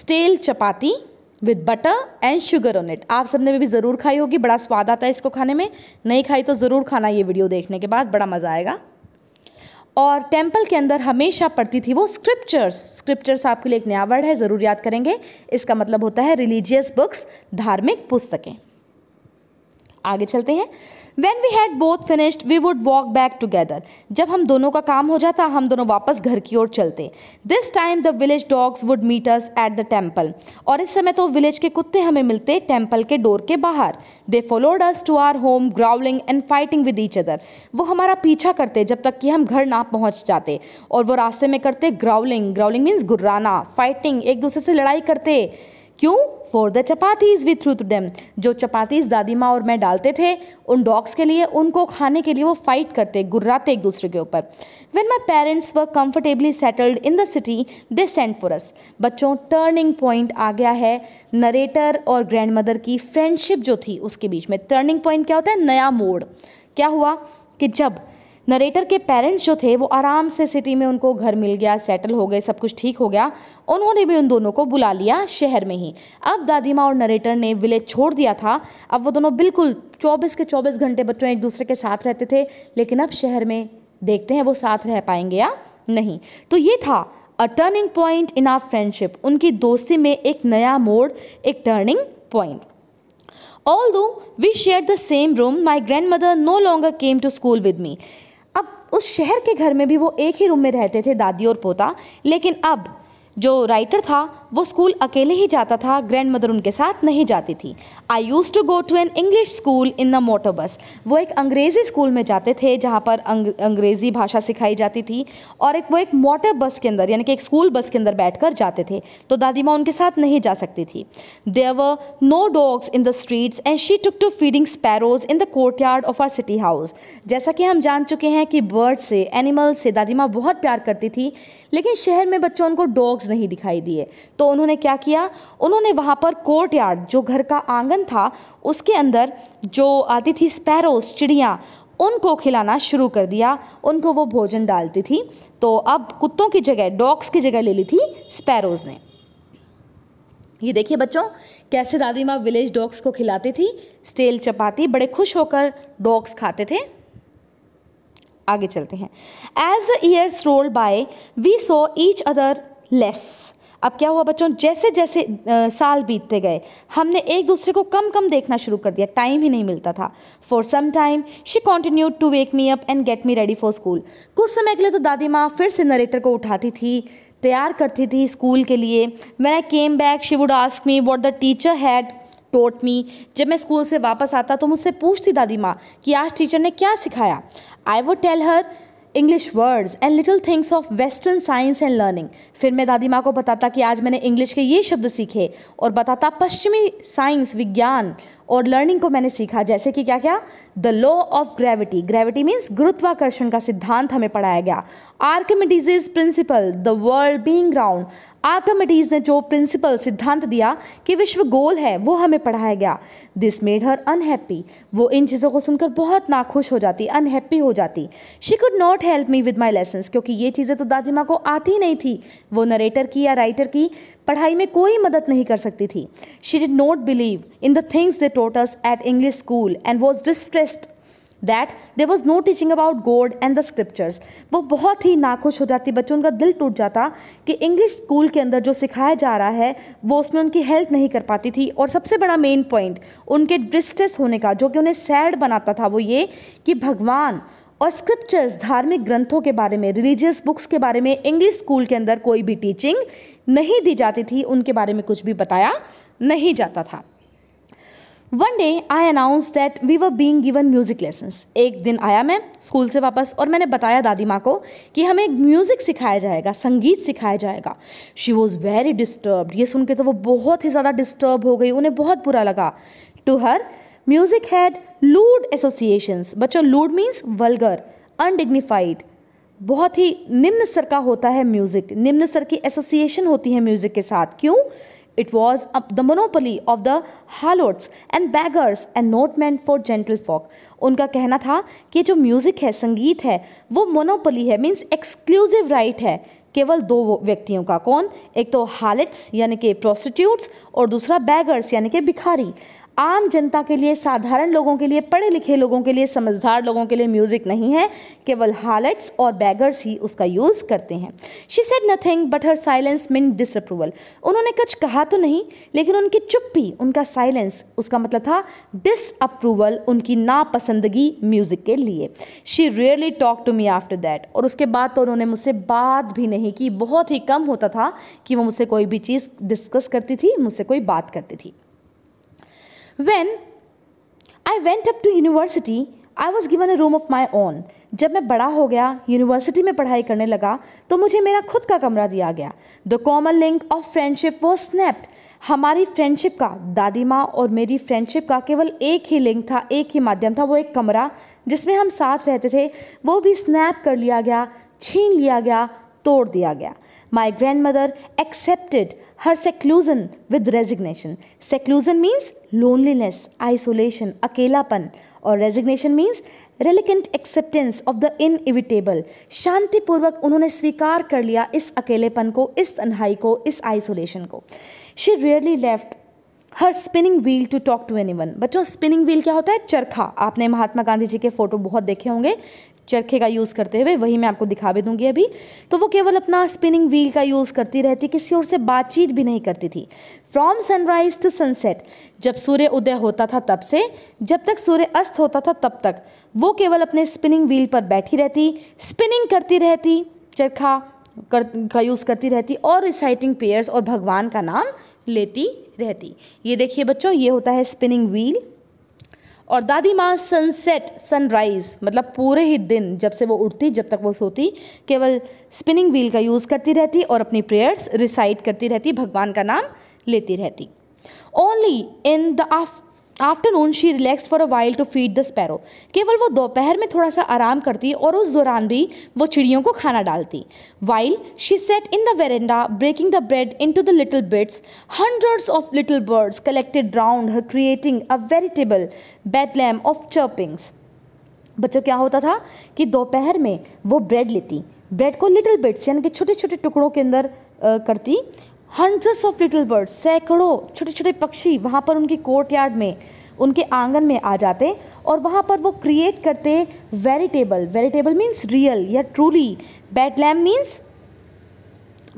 stale chapati with butter and sugar on it आप सबने भी, भी ज़रूर खाई होगी बड़ा स्वाद आता है इसको खाने में नहीं खाई तो ज़रूर खाना ये वीडियो देखने के बाद बड़ा मज़ा आएगा और टेम्पल के अंदर हमेशा पढ़ती थी वो स्क्रिप्चर्स स्क्रिप्चर्स आपके लिए एक नया वर्ड है ज़रूर याद करेंगे इसका मतलब होता है रिलीजियस बुक्स धार्मिक पुस्तकें आगे चलते हैं when we had both finished we would walk back together जब हम दोनों का काम हो जाता हम दोनों वापस घर की ओर चलते this time the village dogs would meet us at the temple और इस समय तो विलेज के कुत्ते हमें मिलते टेम्पल के डोर के बाहर they followed us to our home growling and fighting with each other वो हमारा पीछा करते जब तक कि हम घर ना पहुँच जाते और वो रास्ते में करते ग्राउलिंग ग्राउलिंग मीन्स गुर्राना फाइटिंग एक दूसरे से लड़ाई करते क्यों for the chapatis with threw them जो चपातीज़ दादी माँ और मैं डालते थे उन डॉग्स के लिए उनको खाने के लिए वो फाइट करते गुर्राते एक दूसरे के ऊपर when my parents were comfortably settled in the city they sent for us बच्चों टर्निंग पॉइंट आ गया है नरेटर और ग्रैंड मदर की फ्रेंडशिप जो थी उसके बीच में टर्निंग पॉइंट क्या होता है नया मोड़ क्या हुआ कि जब नरेटर के पेरेंट्स जो थे वो आराम से सिटी में उनको घर मिल गया सेटल हो गए सब कुछ ठीक हो गया उन्होंने भी उन दोनों को बुला लिया शहर में ही अब दादी माँ और नरेटर ने विलेज छोड़ दिया था अब वो दोनों बिल्कुल 24 के 24 घंटे बच्चों एक दूसरे के साथ रहते थे लेकिन अब शहर में देखते हैं वो साथ रह पाएंगे या नहीं तो ये था a turning point in our friendship उनकी दोस्ती में एक नया मोड़ एक turning point although we share the same room my grandmother no longer came to school with me उस शहर के घर में भी वो एक ही रूम में रहते थे दादी और पोता लेकिन अब जो राइटर था वो स्कूल अकेले ही जाता था ग्रैंड मदर उनके साथ नहीं जाती थी I used to go to an English school in the motor bus वो एक अंग्रेज़ी स्कूल में जाते थे जहाँ पर अंग, अंग्रेज़ी भाषा सिखाई जाती थी और एक वो एक मोटर बस के अंदर यानी कि एक स्कूल बस के अंदर बैठ कर जाते थे तो दादी माँ उनके साथ नहीं जा सकती थी there no dogs in the streets and she took to feeding sparrows in the courtyard of our city house जैसा कि हम जान चुके हैं कि बर्ड से एनिमल से दादी माँ बहुत प्यार करती थी लेकिन शहर में बच्चों को डॉग्स ट्रक्स नहीं दिखाई दिए तो उन्होंने क्या किया उन्होंने वहाँ पर कोर्ट यार्ड जो घर का आंगन था उसके अंदर जो आती थी स्पैरोस चिड़ियाँ उनको खिलाना शुरू कर दिया उनको वो भोजन डालती थी तो अब कुत्तों की जगह डॉग्स की जगह ले ली थी स्पैरोज ने ये देखिए बच्चों कैसे दादी माँ विलेज डॉग्स को खिलाती थी स्टेल चपाती बड़े खुश होकर डॉग्स खाते थे आगे चलते हैं as the years roll by we saw each other less अब क्या हुआ बच्चों जैसे जैसे आ, साल बीतते गए हमने एक दूसरे को कम कम देखना शुरू कर दिया टाइम ही नहीं मिलता था for some time she continue to wake me up and get me ready for school कुछ समय के लिए तो दादी माँ फिर से नरेटर को उठाती थी तैयार करती थी स्कूल के लिए मैं I came back she would ask me what the teacher had taught me जब मैं स्कूल से वापस आता तो मुझसे पूछती दादी माँ कि आज टीचर ने क्या सिखाया I would tell her English words and little things of western science and learning फिर मैं दादी माँ को बताता कि आज मैंने इंग्लिश के ये शब्द सीखे और बताता पश्चिमी साइंस विज्ञान और लर्निंग को मैंने सीखा जैसे कि क्या क्या the law of gravity gravity means गुरुत्वाकर्षण का सिद्धांत हमें पढ़ाया गया Archimedes principle the world being round Archimedes ने जो प्रिंसिपल सिद्धांत दिया कि विश्व गोल है वो हमें पढ़ाया गया दिस मेड हर अनहैप्पी वो इन चीज़ों को सुनकर बहुत नाखुश हो जाती अनहैप्पी हो जाती she could not help me with my lessons क्योंकि ये चीज़ें तो दादी माँ को आती नहीं थी वो नरेटर की या राइटर की पढ़ाई में कोई मदद नहीं कर सकती थी she did not believe in the things they taught at English school and was distressed that there was no teaching about God and the scriptures वो बहुत ही नाखुश हो जाती बच्चों उनका दिल टूट जाता कि इंग्लिश स्कूल के अंदर जो सिखाया जा रहा है वो उसमें उनकी हेल्प नहीं कर पाती थी और सबसे बड़ा मेन पॉइंट उनके डिस्ट्रेस होने का जो कि उन्हें सैड बनाता था वो ये कि भगवान और स्क्रिप्चर्स धार्मिक ग्रंथों के बारे में रिलीजियस बुक्स के बारे में इंग्लिश स्कूल के अंदर कोई भी टीचिंग नहीं दी जाती थी उनके बारे में कुछ भी बताया नहीं जाता था one day I announce that we were being given music lessons एक दिन आया मैं स्कूल से वापस और मैंने बताया दादी माँ को कि हमें म्यूज़िक सिखाया जाएगा संगीत सिखाया जाएगा शी वॉज़ वेरी डिस्टर्ब ये सुन के तो वो बहुत ही ज़्यादा डिस्टर्ब हो गई उन्हें बहुत बुरा लगा to her music had lewd associations बच्चों लूड मीन्स वल्गर अनडिग्निफाइड बहुत ही निम्न स्तर का होता है म्यूजिक निम्न स्तर की एसोसिएशन होती है म्यूजिक के साथ क्यों it was up the monopoly of the harlots and beggars and not man for gentle folk उनका कहना था कि जो म्यूजिक है संगीत है वो मोनोपली है मीन्स एक्सक्लूसिव राइट है केवल दो व्यक्तियों का कौन एक तो हालट्स यानी कि प्रोस्टिट्यूट्स और दूसरा बैगर्स यानी कि भिखारी आम जनता के लिए साधारण लोगों के लिए पढ़े लिखे लोगों के लिए समझदार लोगों के लिए म्यूज़िक नहीं है केवल हालट्स और बैगर्स ही उसका यूज़ करते हैं she said nothing but her silence mean disapproval उन्होंने कुछ कहा तो नहीं लेकिन उनकी चुप्पी उनका साइलेंस उसका मतलब था डिसअप्रूवल उनकी नापसंदगी म्यूज़िक के लिए she rarely talk to me after that और उसके बाद तो उन्होंने मुझसे बात भी नहीं की बहुत ही कम होता था कि वो मुझसे कोई भी चीज़ डिस्कस करती थी मुझसे कोई बात करती थी When I went up to university, I was given a room of my own. जब मैं बड़ा हो गया यूनिवर्सिटी में पढ़ाई करने लगा तो मुझे मेरा खुद का कमरा दिया गया the common link of friendship was snapped हमारी फ्रेंडशिप का दादी माँ और मेरी फ्रेंडशिप का केवल एक ही लिंक था एक ही माध्यम था वो एक कमरा जिसमें हम साथ रहते थे वो भी स्नैप कर लिया गया छीन लिया गया तोड़ दिया गया my grandmother accepted her seclusion with resignation seclusion means loneliness isolation अकेलापन और resignation means reluctant acceptance of the inevitable शांतिपूर्वक उन्होंने स्वीकार कर लिया इस अकेलेपन को इस तन्हाई को इस आइसोलेशन को she rarely left her spinning wheel to talk to anyone बच्चों स्पिनिंग व्हील क्या होता है चरखा आपने महात्मा गांधी जी के फोटो बहुत देखे होंगे चरखे का यूज़ करते हुए वही मैं आपको दिखा भी दूंगी अभी तो वो केवल अपना स्पिनिंग व्हील का यूज़ करती रहती किसी और से बातचीत भी नहीं करती थी फ्रॉम सनराइज टू सनसेट जब सूर्य उदय होता था तब से जब तक सूर्य अस्त होता था तब तक वो केवल अपने स्पिनिंग व्हील पर बैठी रहती स्पिनिंग करती रहती चरखा कर, का यूज़ करती रहती और रिसाइटिंग पेयर्स और भगवान का नाम लेती रहती ये देखिए बच्चों ये होता है स्पिनिंग व्हील और दादी माँ सनसेट सनराइज़ मतलब पूरे ही दिन जब से वो उठती जब तक वो सोती केवल स्पिनिंग व्हील का यूज़ करती रहती और अपनी प्रेयर्स रिसाइट करती रहती भगवान का नाम लेती रहती ओनली इन द आफ afternoon she relax for a while to feed the sparrow केवल वो दोपहर में थोड़ा सा आराम करती और उस दौरान भी वो चिड़ियों को खाना डालती while she sat in the verandah breaking the bread into the little bits hundreds of little birds collected round her creating a veritable bedlam of chirpings बच्चों क्या होता था कि दोपहर में वो ब्रेड लेती ब्रेड को लिटिल बिट्स यानी कि छोटे छोटे टुकड़ों के अंदर करती हंड्रेड्स ऑफ लिटिल बर्ड्स सैकड़ों छोटे छोटे पक्षी वहाँ पर उनकी कोर्ट यार्ड में उनके आंगन में आ जाते और वहाँ पर वो क्रिएट करते वेरिटेबल वेरिटेबल मीन्स रियल या truly bedlam means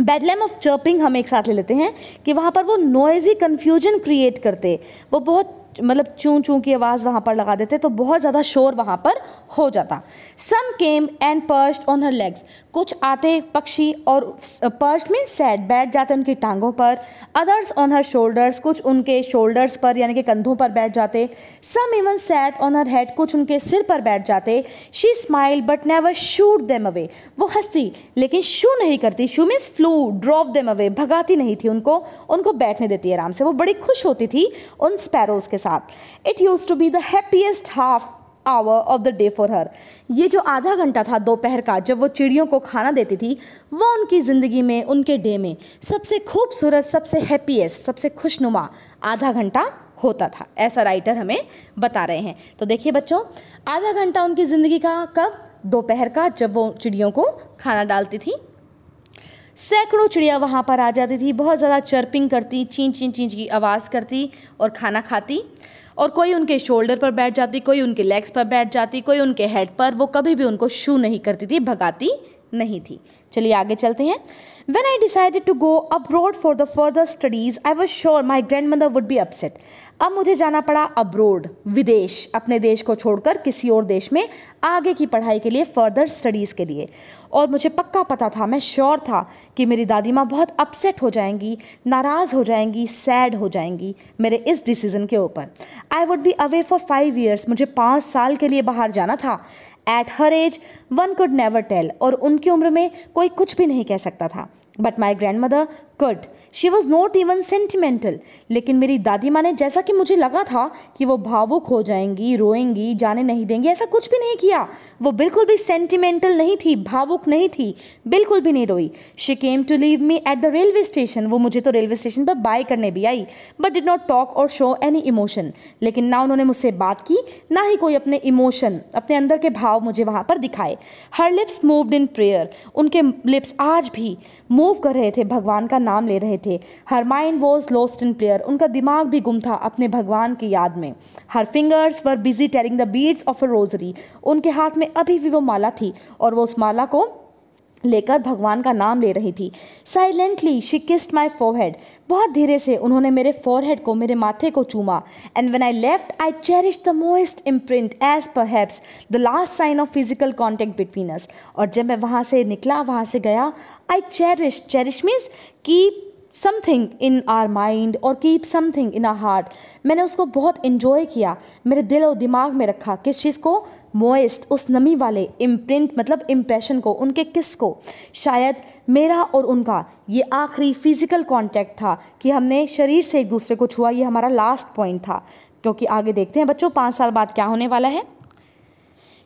bedlam of chirping हम एक साथ ले लेते हैं कि वहाँ पर वो नॉइजी कन्फ्यूजन क्रिएट करते वो बहुत मतलब चूँ चूँ की आवाज़ वहाँ पर लगा देते तो बहुत ज़्यादा शोर वहाँ पर हो जाता some came and perched on her legs कुछ आते पक्षी और पर्स्ट मीन सैड बैठ जाते उनकी टांगों पर अदर्स ऑन हर शोल्डर्स कुछ उनके शोल्डर्स पर यानी कि कंधों पर बैठ जाते some even sat on her head कुछ उनके सिर पर बैठ जाते she smile but never shooed them away वो हंसती लेकिन शू नहीं करती shoo means flew drop them away भगाती नहीं थी उनको उनको बैठने देती आराम से वो बड़ी खुश होती थी उन स्पैरोज़ के साथ साथ it use to be the happiest half hour of the day for her ये जो आधा घंटा था दोपहर का जब वो चिड़ियों को खाना देती थी वो उनकी ज़िंदगी में उनके डे में सबसे खूबसूरत सबसे हैप्पीएस्ट सबसे खुशनुमा आधा घंटा होता था ऐसा राइटर हमें बता रहे हैं तो देखिए बच्चों आधा घंटा उनकी ज़िंदगी का कब दोपहर का जब वो चिड़ियों को खाना डालती थी सैकड़ों चिड़िया वहाँ पर आ जाती थी बहुत ज़्यादा चर्पिंग करती चीं चीं चीं की आवाज़ करती और खाना खाती और कोई उनके शोल्डर पर बैठ जाती कोई उनके लेग्स पर बैठ जाती कोई उनके हेड पर वो कभी भी उनको शू नहीं करती थी भगाती नहीं थी चलिए आगे चलते हैं when I decided to go abroad for the further studies I was sure my grandmother would be upset अब मुझे जाना पड़ा अब्रोड विदेश अपने देश को छोड़कर किसी और देश में आगे की पढ़ाई के लिए फर्दर स्टडीज़ के लिए और मुझे पक्का पता था मैं श्योर था कि मेरी दादी माँ बहुत अपसेट हो जाएंगी नाराज़ हो जाएंगी सैड हो जाएंगी मेरे इस डिसीज़न के ऊपर I would be away for five years मुझे पाँच साल के लिए बाहर जाना था at her age one could never tell और उनकी उम्र में कोई कुछ भी नहीं कह सकता था but my grandmother could she was not even sentimental लेकिन मेरी दादी माँ ने जैसा कि मुझे लगा था कि वो भावुक हो जाएंगी रोएंगी जाने नहीं देंगी ऐसा कुछ भी नहीं किया वो बिल्कुल भी सेंटिमेंटल नहीं थी भावुक नहीं थी बिल्कुल भी नहीं रोई she came to leave me at the railway station वो मुझे तो रेलवे स्टेशन पर बाय करने भी आई but did not talk or show any emotion लेकिन ना उन्होंने मुझसे बात की ना ही कोई अपने इमोशन अपने अंदर के भाव मुझे वहाँ पर दिखाए her lips moved in prayer उनके लिप्स आज भी मूव कर रहे थे भगवान का नाम ले रहे थे थे her mind was lost in prayer उनका दिमाग भी गुम था अपने भगवान की याद में her fingers were busy telling the beads of a rosary उनके हाथ में अभी भी वो माला थी और वो उस माला को लेकर भगवान का नाम ले रही थी silently she kissed my forehead बहुत धीरे से उन्होंने मेरे फोरहेड को मेरे माथे को चूमा and when I left I cherish the moist imprint as perhaps the last sign of physical contact between us और जब मैं वहाँ से निकला वहाँ से गया I cherish cherish means keep something in our mind और keep something in our heart मैंने उसको बहुत इन्जॉय किया मेरे दिल और दिमाग में रखा किस चीज़ को मोइस्ट उस नमी वाले इम्प्रिंट मतलब इम्प्रेशन को उनके किस को शायद मेरा और उनका ये आखिरी फिज़िकल कांटेक्ट था कि हमने शरीर से एक दूसरे को छुआ ये हमारा लास्ट पॉइंट था क्योंकि आगे देखते हैं बच्चों पाँच साल बाद क्या होने वाला है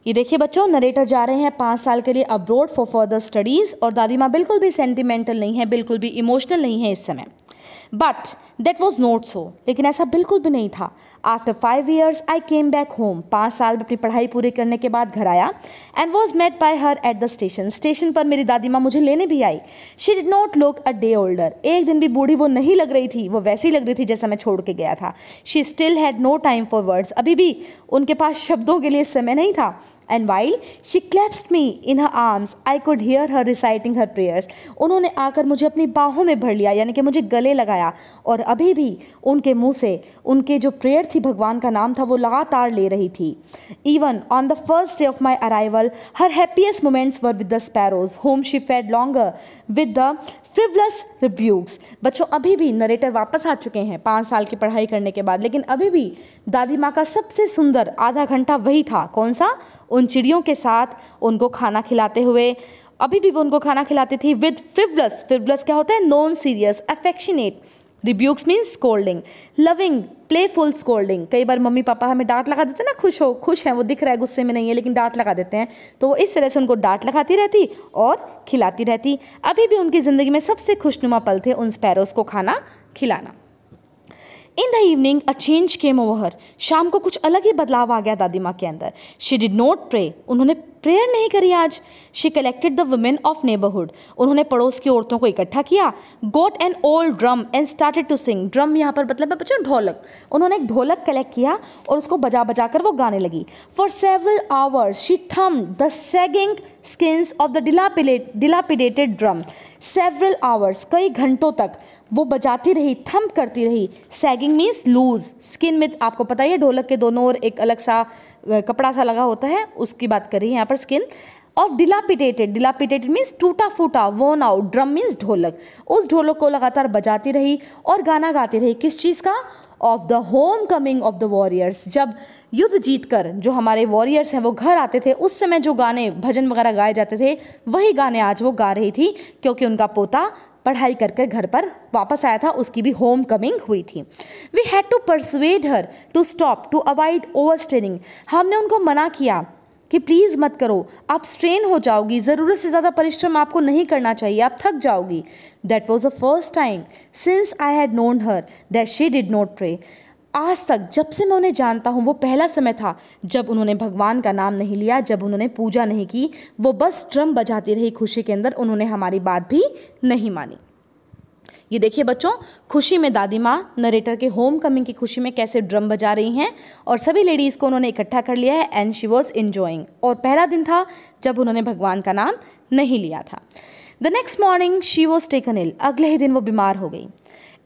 ये देखिए बच्चों नरेटर जा रहे हैं पाँच साल के लिए अब्रोड फॉर फर्दर स्टडीज़ और दादी माँ बिल्कुल भी सेंटिमेंटल नहीं है बिल्कुल भी इमोशनल नहीं है इस समय but that was not so लेकिन ऐसा बिल्कुल भी नहीं था after five years I came back home पाँच साल में अपनी पढ़ाई पूरी करने के बाद घर आया and was met by her at the station station पर मेरी दादी माँ मुझे लेने भी आई she did not look a day older एक दिन भी बूढ़ी वो नहीं लग रही थी वो वैसी लग रही थी जैसा मैं छोड़ के गया था she still had no time for words अभी भी उनके पास शब्दों के लिए समय नहीं था and while she clasped me in her arms I could hear her reciting her prayers उन्होंने आकर मुझे अपनी बाहों में भर लिया यानी कि मुझे गले लगाया और अभी भी उनके मुंह से उनके जो प्रेयर ही भगवान का नाम था वो लगातार ले रही थी even on the first day of my arrival her happiest moments were with the sparrows whom she fed longer with the frivolous rebukes बच्चों अभी भी नरेटर वापस आ चुके हैं पाँच साल की पढ़ाई करने के बाद लेकिन अभी भी दादी माँ का सबसे सुंदर आधा घंटा वही था कौन सा उन चिड़ियों के साथ उनको खाना खिलाते हुए अभी भी वो उनको खाना खिलाती थी विद फ्रिवलस फ्रिवलस क्या होता है non serious affectionate rebukes means scolding loving playful scolding कई बार मम्मी पापा हमें डांट लगा देते हैं ना खुश हो खुश हैं वो दिख रहा है गुस्से में नहीं है लेकिन डांट लगा देते हैं तो वो इस तरह से उनको डांट लगाती रहती और खिलाती रहती अभी भी उनकी ज़िंदगी में सबसे खुशनुमा पल थे उन स्पैरोज़ को खाना खिलाना in the evening a change came over शाम को कुछ अलग ही बदलाव आ गया दादी माँ के अंदर शी डिड नॉट प्रे उन्होंने प्रेयर नहीं करी आज she collected the women of neighbourhood उन्होंने पड़ोस की औरतों को इकट्ठा किया got an old drum and started to sing drum यहाँ पर मतलब बच्चों ढोलक उन्होंने एक ढोलक कलेक्ट किया और उसको बजा बजा कर वो गाने लगी for several hours she thumped the sagging skins of the dilapidated drum several hours कई घंटों तक वो बजाती रही थम्प करती रही sagging sagging means loose skin में आपको पता ही है ढोलक के दोनों ओर एक अलग सा कपड़ा सा लगा होता है उसकी बात कर रही है यहाँ पर स्किन और डिलापिटेटेड डिलापिटेटेड मीन्स टूटा फूटा वोन आउट ड्रम मीन्स ढोलक उस ढोलक को लगातार बजाती रही और गाना गाती रही किस चीज़ का of the homecoming of the warriors जब युद्ध जीतकर जो हमारे वॉरियर्स हैं वो घर आते थे उस समय जो गाने भजन वगैरह गाए जाते थे वही गाने आज वो गा रही थी क्योंकि उनका पोता पढ़ाई करके घर पर वापस आया था उसकी भी होम कमिंग हुई थी we had to persuade her to stop to avoid overstraining हमने उनको मना किया कि प्लीज़ मत करो आप स्ट्रेन हो जाओगी ज़रूरत से ज़्यादा परिश्रम आपको नहीं करना चाहिए आप थक जाओगी that was the first time since I had known her that she did not pray आज तक जब से मैं उन्हें जानता हूँ वो पहला समय था जब उन्होंने भगवान का नाम नहीं लिया जब उन्होंने पूजा नहीं की वो बस ड्रम बजाती रही खुशी के अंदर उन्होंने हमारी बात भी नहीं मानी ये देखिए बच्चों खुशी में दादी माँ नरेटर के होम कमिंग की खुशी में कैसे ड्रम बजा रही हैं और सभी लेडीज़ को उन्होंने इकट्ठा कर लिया है एंड शी वॉज इन्जॉइंग और पहला दिन था जब उन्होंने भगवान का नाम नहीं लिया था the next morning she was taken ill अगले ही दिन वो बीमार हो गई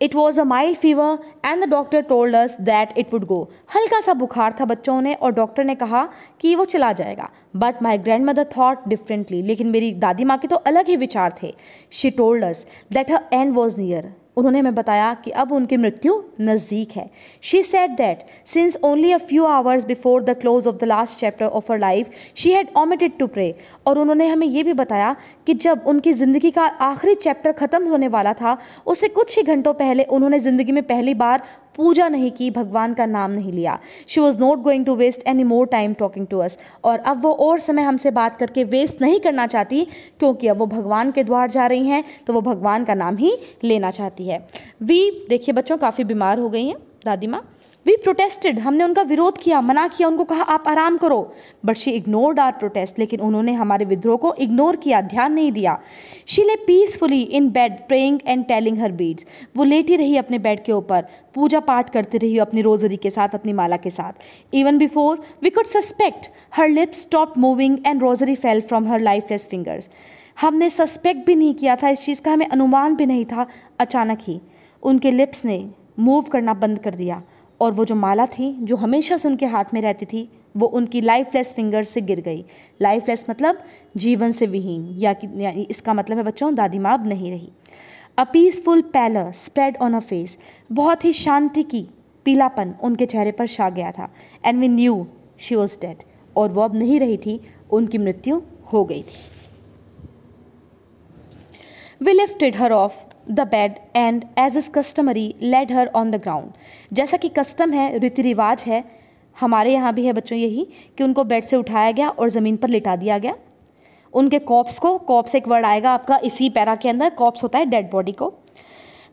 it was a mild fever and the doctor told us that it would go हल्का सा बुखार था बच्चों ने और डॉक्टर ने कहा कि वो चला जाएगा but my grandmother thought differently लेकिन मेरी दादी माँ के तो अलग ही विचार थे she told us that her end was near उन्होंने हमें बताया कि अब उनकी मृत्यु नज़दीक है she said that since only a few hours before the close of the last chapter of our life she had omitted to pray और उन्होंने हमें यह भी बताया कि जब उनकी ज़िंदगी का आखिरी चैप्टर ख़त्म होने वाला था उससे कुछ ही घंटों पहले उन्होंने ज़िंदगी में पहली बार पूजा नहीं की भगवान का नाम नहीं लिया she was not going to waste any more time talking to us और अब वो और समय हमसे बात करके वेस्ट नहीं करना चाहती क्योंकि अब वो भगवान के द्वार जा रही हैं तो वो भगवान का नाम ही लेना चाहती है वी देखिए बच्चों काफ़ी बीमार हो गई हैं दादी माँ वी प्रोटेस्टेड हमने उनका विरोध किया मना किया उनको कहा आप आराम करो but she ignored our protest लेकिन उन्होंने हमारे विद्रोह को इग्नोर किया ध्यान नहीं दिया she lay peacefully in bed praying and telling her beads वो लेटी रही अपने बेड के ऊपर पूजा पाठ करती रही अपनी रोजरी के साथ अपनी माला के साथ even before we could suspect her lips stop moving and rosary fell from her life fingers हमने सस्पेक्ट भी नहीं किया था इस चीज़ का हमें अनुमान भी नहीं था अचानक ही उनके लिप्स ने मूव करना बंद कर दिया और वो जो माला थी जो हमेशा से उनके हाथ में रहती थी वो उनकी लाइफलेस फिंगर से गिर गई लाइफलेस मतलब जीवन से विहीन या कि यानी इसका मतलब है बच्चों दादी माँ अब नहीं रही a peaceful pallor spread on a face बहुत ही शांति की पीलापन उनके चेहरे पर छा गया था and we knew she was dead और वो अब नहीं रही थी उनकी मृत्यु हो गई थी we lifted her off the bed and as is customary laid her on the ground जैसा कि कस्टम है रीति रिवाज है हमारे यहाँ भी है बच्चों यही कि उनको बेड से उठाया गया और ज़मीन पर लिटा दिया गया उनके कॉप्स को कॉप्स एक वर्ड आएगा आपका इसी पैरा के अंदर कॉप्स होता है डेड बॉडी को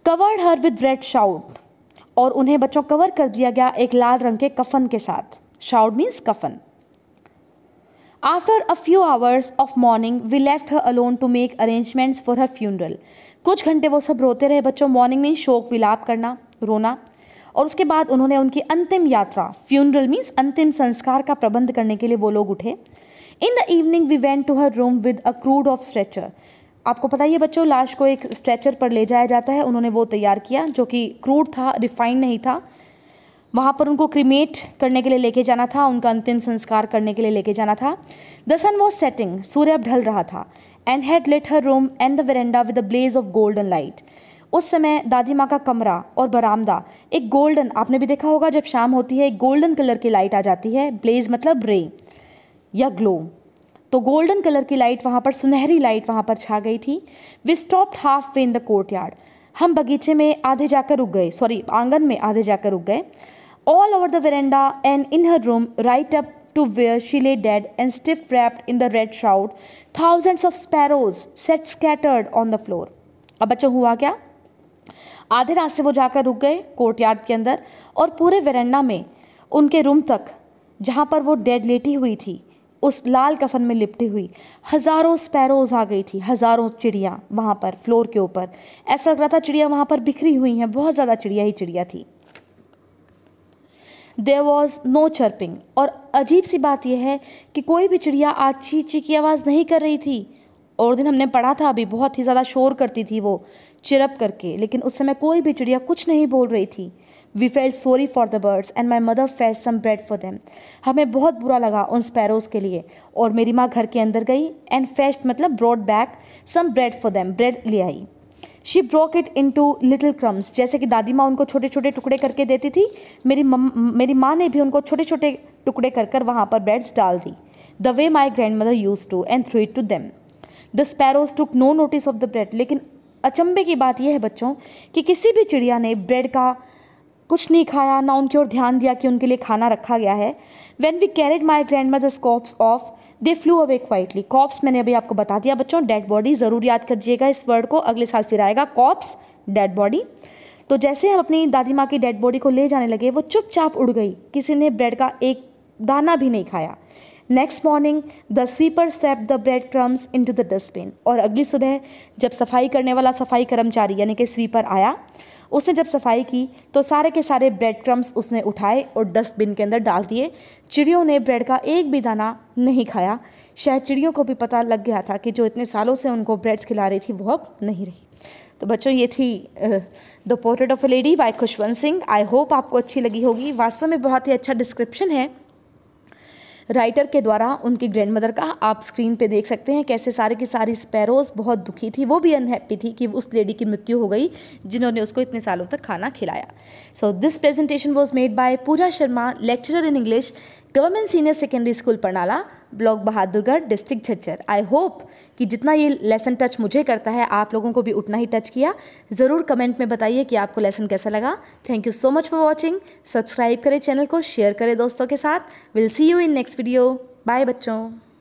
covered her with red shroud और उन्हें बच्चों कवर कर दिया गया एक लाल रंग के कफन के साथ शाउट मीन्स कफन after a few hours of mourning we left her alone to make arrangements for her funeral कुछ घंटे वो सब रोते रहे बच्चों मॉर्निंग में शोक विलाप करना रोना और उसके बाद उन्होंने उनकी अंतिम यात्रा फ्यूनरल मीन्स अंतिम संस्कार का प्रबंध करने के लिए वो लोग उठे in the evening we went to her room with a crude of stretcher आपको पता ही है बच्चों लाश को एक स्ट्रेचर पर ले जाया जाता है उन्होंने वो तैयार किया जो कि क्रूड था रिफाइंड नहीं था वहाँ पर उनको क्रिमेट करने के लिए लेके जाना था उनका अंतिम संस्कार करने के लिए लेके जाना था द सन वॉज सेटिंग सूर्य अब ढल रहा था and had lit her room and the verandah with a blaze of golden light उस समय दादी माँ का कमरा और बरामदा एक गोल्डन आपने भी देखा होगा जब शाम होती है एक गोल्डन कलर की लाइट आ जाती है ब्लेज मतलब रे या ग्लो तो गोल्डन कलर की लाइट वहाँ पर सुनहरी लाइट वहाँ पर छा गई थी we stopped halfway in the courtyard हम बगीचे में आधे जाकर रुक गए सॉरी आंगन में आधे जाकर रुक गए all over the veranda and in her room, right up to where she lay dead and stiff wrapped in the red shroud, thousands of sparrows sat scattered on the floor. अब बच्चों हुआ क्या आधे रास्ते वो जाकर ruk gaye courtyard ke andar aur pure veranda mein unke room tak jahan par wo dead leti hui thi उस लाल कफन में लिपटी हुई हज़ारों स्पैरोज आ गई थी हज़ारों चिड़िया वहाँ पर फ्लोर के ऊपर ऐसा लग रहा था चिड़िया वहाँ पर बिखरी हुई हैं बहुत ज़्यादा चिड़िया ही चिड़िया थी देर वॉज नो चर्पिंग और अजीब सी बात यह है कि कोई भी चिड़िया आज ची ची की आवाज़ नहीं कर रही थी और दिन हमने पढ़ा था अभी बहुत ही ज़्यादा शोर करती थी वो चिरप करके लेकिन उस समय कोई भी चिड़िया कुछ नहीं बोल रही थी we felt sorry for the birds and my mother fetched some bread for them हमें बहुत बुरा लगा उन स्पैरोज़ के लिए और मेरी माँ घर के अंदर गई एंड फेस्ट मतलब brought back some bread for them bread ले आई she broke it into little crumbs जैसे कि दादी माँ उनको छोटे छोटे टुकड़े करके देती थी मेरी मेरी माँ ने भी उनको छोटे छोटे टुकड़े कर कर वहाँ पर ब्रेड्स डाल दी the way my grandmother use to and threw it to them the sparrows took no notice of the bread लेकिन अचंबे की बात यह है बच्चों कि किसी भी चिड़िया ने ब्रेड का कुछ नहीं खाया ना उनकी ओर ध्यान दिया कि उनके लिए खाना रखा गया है when we carried my grandmother corpse off they flew away quietly corpse मैंने अभी आपको बता दिया बच्चों डेड बॉडी ज़रूर याद करिएगा इस वर्ड को अगले साल फिर आएगा कॉप्स डेड बॉडी तो जैसे हम अपनी दादी माँ की डेड बॉडी को ले जाने लगे वो चुपचाप उड़ गई किसी ने ब्रेड का एक दाना भी नहीं खाया next morning the sweeper swept the bread crumbs into the dustbin और अगली सुबह जब सफाई करने वाला सफाई कर्मचारी यानी कि स्वीपर आया उसने जब सफाई की तो सारे के सारे ब्रेड क्रम्स उसने उठाए और डस्टबिन के अंदर डाल दिए चिड़ियों ने ब्रेड का एक भी दाना नहीं खाया शायद चिड़ियों को भी पता लग गया था कि जो इतने सालों से उनको ब्रेड्स खिला रही थी वह अब नहीं रही तो बच्चों ये थी the portrait of a lady by Khushwant Singh I hope आपको अच्छी लगी होगी वास्तव में बहुत ही अच्छा डिस्क्रिप्शन है राइटर के द्वारा उनकी ग्रैंड मदर का आप स्क्रीन पे देख सकते हैं कैसे सारे की सारी स्पैरोज बहुत दुखी थी वो भी अनहैप्पी थी कि उस लेडी की मृत्यु हो गई जिन्होंने उसको इतने सालों तक खाना खिलाया so this presentation was made by Pooja Sharma lecturer in English government senior secondary school Parnala block Bahadurgarh district Jhajjar I hope कि जितना ये लेसन टच मुझे करता है आप लोगों को भी उतना ही टच किया ज़रूर कमेंट में बताइए कि आपको लेसन कैसा लगा thank you so much for watching subscribe करें चैनल को शेयर करें दोस्तों के साथ will see you in next video bye बच्चों